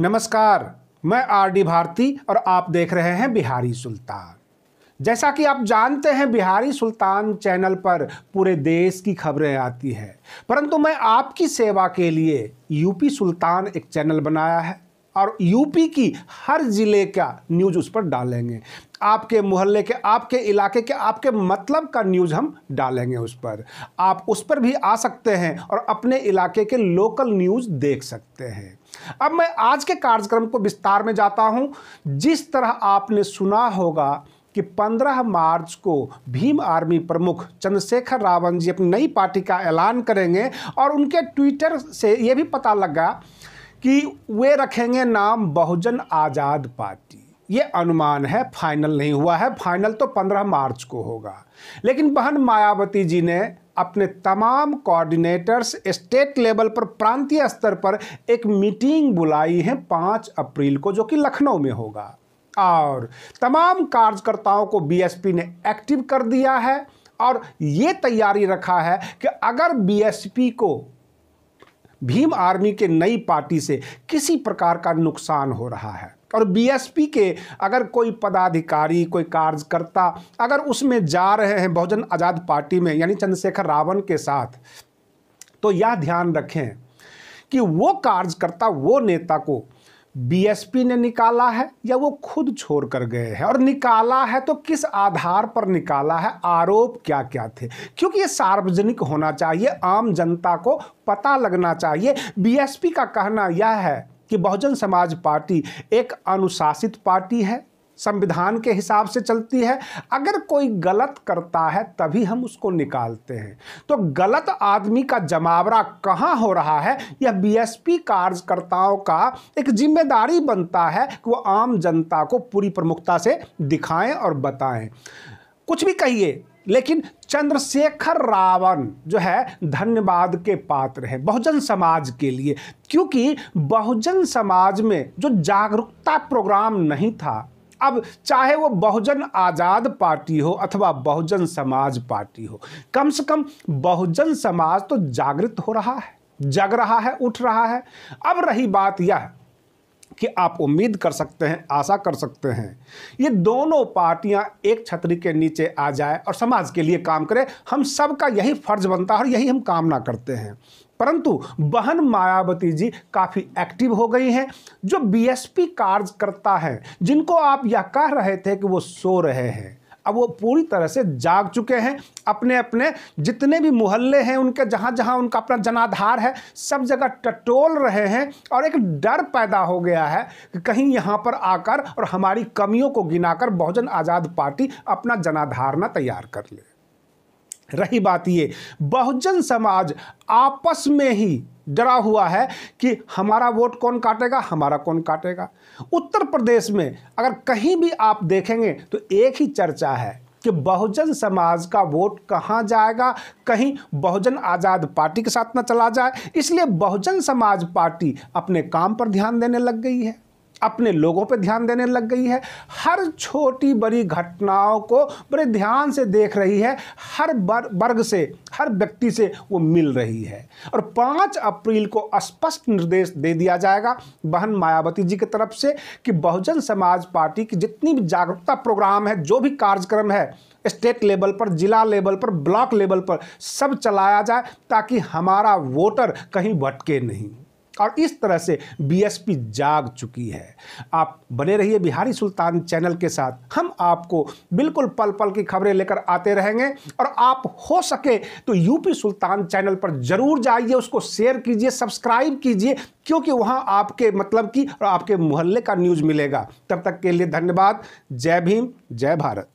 नमस्कार मैं R D Bharti और आप देख रहे हैं बिहारी सुल्तान जैसा कि आप जानते हैं बिहारी सुल्तान चैनल पर पूरे देश की खबरें आती हैं परंतु मैं आपकी सेवा के लिए यूपी सुल्तान एक चैनल बनाया है और यूपी की हर ज़िले का न्यूज़ उस पर डालेंगे आपके मोहल्ले के आपके इलाके के आपके मतलब का न्यूज़ हम डालेंगे उस पर आप उस पर भी आ सकते हैं और अपने इलाके के लोकल न्यूज़ देख सकते हैं अब मैं आज के कार्यक्रम को विस्तार में जाता हूं जिस तरह आपने सुना होगा कि 15 मार्च को भीम आर्मी प्रमुख चंद्रशेखर रावण जी अपनी नई पार्टी का ऐलान करेंगे और उनके ट्विटर से ये भी पता लगा कि वे रखेंगे नाम बहुजन आज़ाद पार्टी ये अनुमान है फाइनल नहीं हुआ है फाइनल तो 15 मार्च को होगा लेकिन बहन मायावती जी ने अपने तमाम कोऑर्डिनेटर्स स्टेट लेवल पर प्रांतीय स्तर पर एक मीटिंग बुलाई है पाँच अप्रैल को जो कि लखनऊ में होगा और तमाम कार्यकर्ताओं को बीएसपी ने एक्टिव कर दिया है और ये तैयारी रखा है कि अगर बीएसपी को भीम आर्मी के नई पार्टी से किसी प्रकार का नुकसान हो रहा है और बीएसपी के अगर कोई पदाधिकारी कोई कार्यकर्ता अगर उसमें जा रहे हैं बहुजन आज़ाद पार्टी में यानी चंद्रशेखर रावण के साथ तो यह ध्यान रखें कि वो कार्यकर्ता वो नेता को बीएसपी ने निकाला है या वो खुद छोड़ कर गए हैं और निकाला है तो किस आधार पर निकाला है आरोप क्या क्या थे क्योंकि ये सार्वजनिक होना चाहिए आम जनता को पता लगना चाहिए बीएसपी का कहना यह है कि बहुजन समाज पार्टी एक अनुशासित पार्टी है संविधान के हिसाब से चलती है अगर कोई गलत करता है तभी हम उसको निकालते हैं तो गलत आदमी का जमावड़ा कहाँ हो रहा है यह बीएसपी कार्यकर्ताओं का एक जिम्मेदारी बनता है कि वो आम जनता को पूरी प्रमुखता से दिखाएं और बताएं कुछ भी कहिए लेकिन चंद्रशेखर रावण जो है धन्यवाद के पात्र हैं बहुजन समाज के लिए क्योंकि बहुजन समाज में जो जागरूकता प्रोग्राम नहीं था अब चाहे वो बहुजन आज़ाद पार्टी हो अथवा बहुजन समाज पार्टी हो कम से कम बहुजन समाज तो जागृत हो रहा है जग रहा है उठ रहा है अब रही बात यह कि आप उम्मीद कर सकते हैं आशा कर सकते हैं ये दोनों पार्टियां एक छतरी के नीचे आ जाए और समाज के लिए काम करें हम सबका यही फर्ज बनता है और यही हम कामना करते हैं परंतु बहन मायावती जी काफ़ी एक्टिव हो गई हैं जो बीएसपी कार्यकर्ता हैं जिनको आप यह कह रहे थे कि वो सो रहे हैं अब वो पूरी तरह से जाग चुके हैं अपने अपने जितने भी मोहल्ले हैं उनके जहाँ जहाँ उनका अपना जनाधार है सब जगह टटोल रहे हैं और एक डर पैदा हो गया है कि कहीं यहाँ पर आकर और हमारी कमियों को गिनाकर बहुजन आज़ाद पार्टी अपना जनाधार ना तैयार कर ले रही बात ये बहुजन समाज आपस में ही डरा हुआ है कि हमारा वोट कौन काटेगा हमारा कौन काटेगा उत्तर प्रदेश में अगर कहीं भी आप देखेंगे तो एक ही चर्चा है कि बहुजन समाज का वोट कहाँ जाएगा कहीं बहुजन आज़ाद पार्टी के साथ ना चला जाए इसलिए बहुजन समाज पार्टी अपने काम पर ध्यान देने लग गई है अपने लोगों पर ध्यान देने लग गई है हर छोटी बड़ी घटनाओं को बड़े ध्यान से देख रही है हर वर्ग से हर व्यक्ति से वो मिल रही है और पाँच अप्रैल को स्पष्ट निर्देश दे दिया जाएगा बहन मायावती जी की तरफ से कि बहुजन समाज पार्टी की जितनी भी जागरूकता प्रोग्राम है जो भी कार्यक्रम है स्टेट लेवल पर जिला लेवल पर ब्लॉक लेवल पर सब चलाया जाए ताकि हमारा वोटर कहीं भटके नहीं और इस तरह से बीएसपी जाग चुकी है आप बने रहिए बिहारी सुल्तान चैनल के साथ हम आपको बिल्कुल पल पल की खबरें लेकर आते रहेंगे और आप हो सके तो यूपी सुल्तान चैनल पर जरूर जाइए उसको शेयर कीजिए सब्सक्राइब कीजिए क्योंकि वहाँ आपके मतलब की और आपके मोहल्ले का न्यूज़ मिलेगा तब तक के लिए धन्यवाद जय भीम जय भारत